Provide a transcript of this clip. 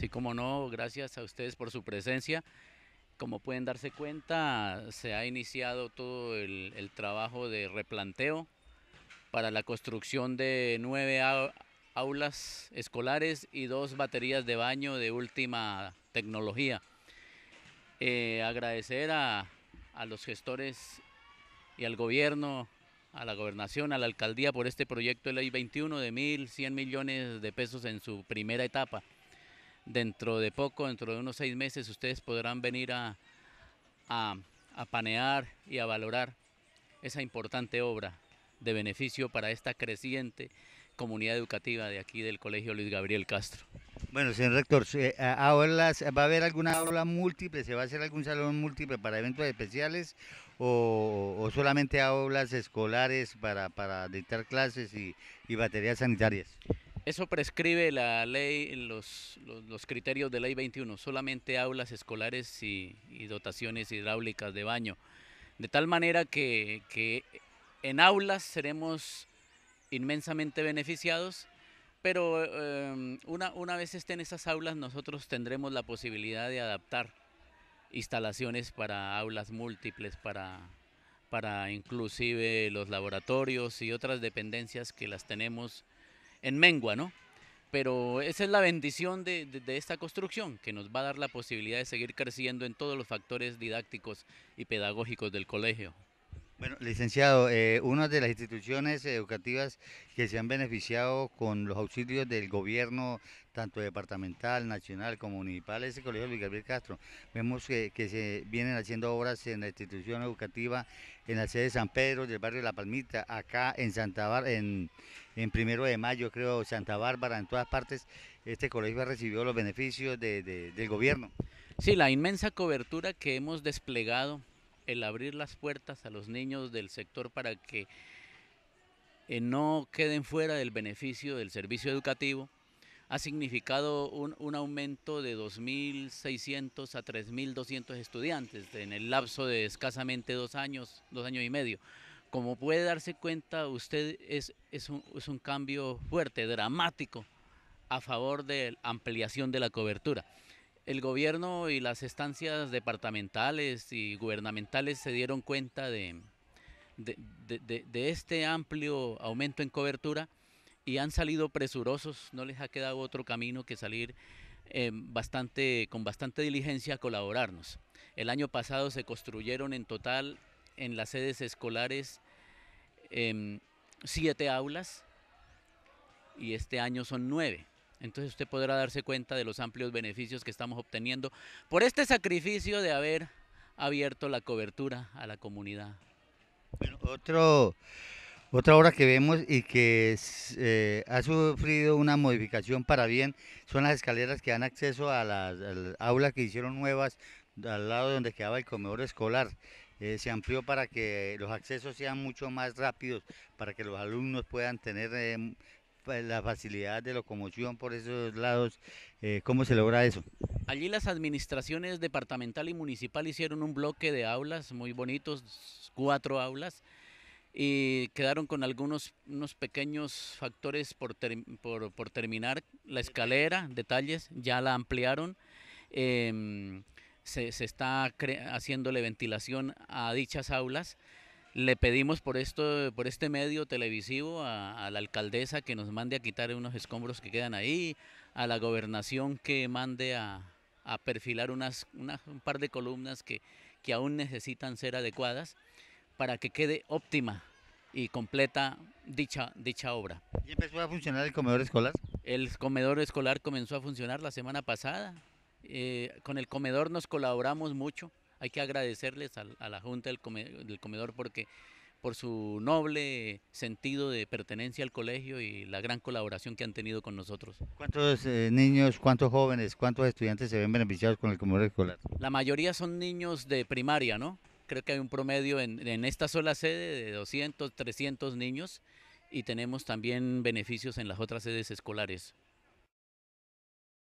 Sí, como no, gracias a ustedes por su presencia. Como pueden darse cuenta, se ha iniciado todo el, trabajo de replanteo para la construcción de nueve aulas escolares y dos baterías de baño de última tecnología. Eh, agradecer a, a los gestores y al gobierno, a la gobernación, a la alcaldía por este proyecto de ley 21 de 1.100 millones de pesos en su primera etapa dentro de poco, dentro de unos seis meses, ustedes podrán venir a, panear y a valorar esa importante obra de beneficio para esta creciente comunidad educativa de aquí del Colegio Luis Gabriel Castro. Bueno, señor rector, ¿ahora eh, va a haber alguna aula múltiple? ¿Se va a hacer algún salón múltiple para eventos especiales o, o solamente aulas escolares para, dictar clases y, y baterías sanitarias? Eso prescribe la ley, los, criterios de ley 21, solamente aulas escolares y, dotaciones hidráulicas de baño. De tal manera que, en aulas seremos inmensamente beneficiados, pero em, una, una vez estén esas aulas nosotros tendremos la posibilidad de adaptar instalaciones para aulas múltiples, para, para inclusive los laboratorios y otras dependencias que las tenemos en mengua, ¿no? Pero esa es la bendición de, de, esta construcción, que nos va a dar la posibilidad de seguir creciendo en todos los factores didácticos y pedagógicos del colegio. Bueno, licenciado, eh, una de las instituciones educativas que se han beneficiado con los auxilios del gobierno, tanto departamental, nacional como municipal, es el Colegio Luis Gabriel Castro. Vemos que, se vienen haciendo obras en la institución educativa, en la sede de San Pedro, del barrio La Palmita, acá en Santa Bárbara, en, primero de mayo, creo, Santa Bárbara, en todas partes, este colegio ha recibido los beneficios del gobierno. Sí, la inmensa cobertura que hemos desplegado el abrir las puertas a los niños del sector para que eh, no queden fuera del beneficio del servicio educativo, ha significado un, aumento de 2.600 a 3.200 estudiantes en el lapso de escasamente dos años, dos años y medio. Como puede darse cuenta, usted es, un, es un cambio fuerte, dramático, a favor de la ampliación de la cobertura el gobierno y las estancias departamentales y gubernamentales se dieron cuenta de, de, este amplio aumento en cobertura y han salido presurosos, no les ha quedado otro camino que salir eh, bastante, con bastante diligencia a colaborarnos. El año pasado se construyeron en total en las sedes escolares em, siete aulas y este año son nueve. Entonces usted podrá darse cuenta de los amplios beneficios que estamos obteniendo por este sacrificio de haber abierto la cobertura a la comunidad. otro, otra obra que vemos y que eh, ha sufrido una modificación para bien son las escaleras que dan acceso a las, aulas que hicieron nuevas al lado donde quedaba el comedor escolar. Eh, se amplió para que los accesos sean mucho más rápidos, para que los alumnos puedan tener eh, la facilidad de locomoción por esos lados, eh, ¿cómo se logra eso? Allí las administraciones departamental y municipal hicieron un bloque de aulas muy bonitos, cuatro aulas, y quedaron con algunos unos pequeños factores por, terminar, la escalera, detalles, ya la ampliaron. Em, se, se, está haciéndole ventilación a dichas aulas. Le pedimos por, esto, por este medio televisivo a, la alcaldesa que nos mande a quitar unos escombros que quedan ahí, a la gobernación que mande a, perfilar un par de columnas que, aún necesitan ser adecuadas para que quede óptima y completa dicha, dicha obra. ¿Y empezó a funcionar el comedor escolar? El comedor escolar comenzó a funcionar la semana pasada. Eh, con el comedor nos colaboramos mucho hay que agradecerles a, la Junta del comedor, porque por su noble sentido de pertenencia al colegio y la gran colaboración que han tenido con nosotros. ¿Cuántos eh, niños, cuántos jóvenes, cuántos estudiantes se ven beneficiados con el comedor escolar? La mayoría son niños de primaria, ¿no? Creo que hay un promedio en, en esta sola sede de 200, 300 niños y tenemos también beneficios en las otras sedes escolares.